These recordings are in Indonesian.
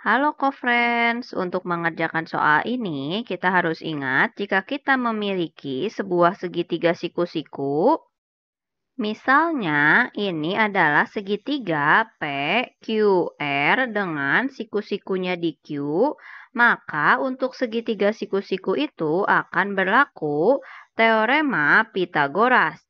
Halo co-friends, untuk mengerjakan soal ini kita harus ingat jika kita memiliki sebuah segitiga siku-siku. Misalnya ini adalah segitiga PQR dengan siku-sikunya di Q, maka untuk segitiga siku-siku itu akan berlaku teorema Pythagoras.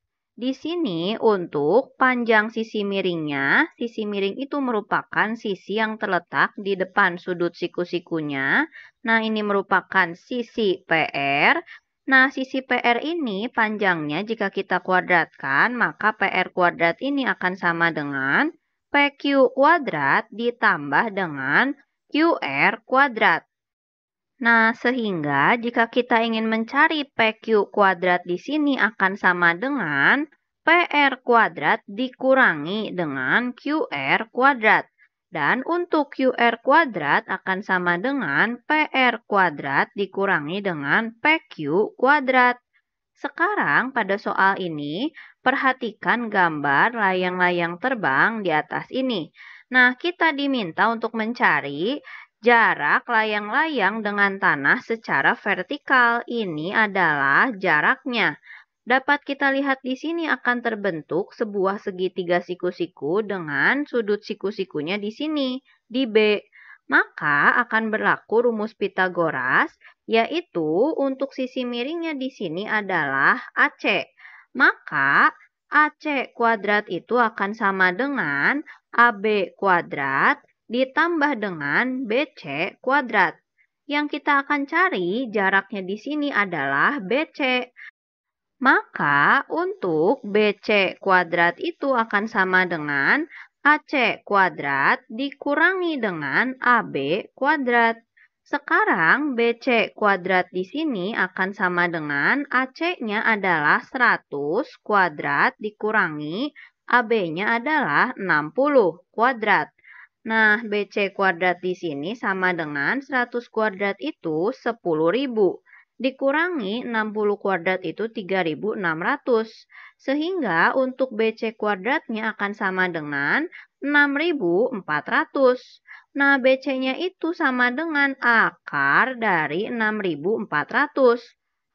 Di sini untuk panjang sisi miringnya, sisi miring itu merupakan sisi yang terletak di depan sudut siku-sikunya. Nah, ini merupakan sisi PR. Nah, sisi PR ini panjangnya jika kita kuadratkan, maka PR kuadrat ini akan sama dengan PQ kuadrat ditambah dengan QR kuadrat. Nah, sehingga jika kita ingin mencari PQ kuadrat di sini akan sama dengan PR kuadrat dikurangi dengan QR kuadrat. Dan untuk QR kuadrat akan sama dengan PR kuadrat dikurangi dengan PQ kuadrat. Sekarang pada soal ini, perhatikan gambar layang-layang terbang di atas ini. Nah, kita diminta untuk mencari Jarak layang-layang dengan tanah secara vertikal ini adalah jaraknya. Dapat kita lihat di sini akan terbentuk sebuah segitiga siku-siku dengan sudut siku-sikunya di sini, di B. Maka akan berlaku rumus Pitagoras, yaitu untuk sisi miringnya di sini adalah AC. Maka AC kuadrat itu akan sama dengan AB kuadrat ditambah dengan BC kuadrat. Yang kita akan cari jaraknya di sini adalah BC. Maka untuk BC kuadrat itu akan sama dengan AC kuadrat dikurangi dengan AB kuadrat. Sekarang BC kuadrat di sini akan sama dengan AC-nya adalah 100 kuadrat dikurangi AB-nya adalah 60 kuadrat. Nah, BC kuadrat di sini sama dengan 100 kuadrat itu 10.000. Dikurangi 60 kuadrat itu 3.600. Sehingga untuk BC kuadratnya akan sama dengan 6.400. Nah, BC-nya itu sama dengan akar dari 6.400.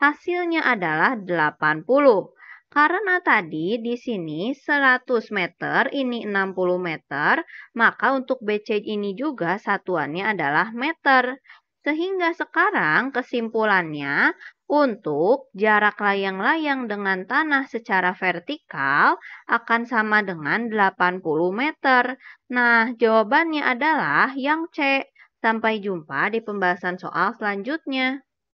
Hasilnya adalah 80. Karena tadi di sini 100 meter, ini 60 meter, maka untuk BC ini juga satuannya adalah meter. Sehingga sekarang kesimpulannya untuk jarak layang-layang dengan tanah secara vertikal akan sama dengan 80 meter. Nah, jawabannya adalah yang C. Sampai jumpa di pembahasan soal selanjutnya.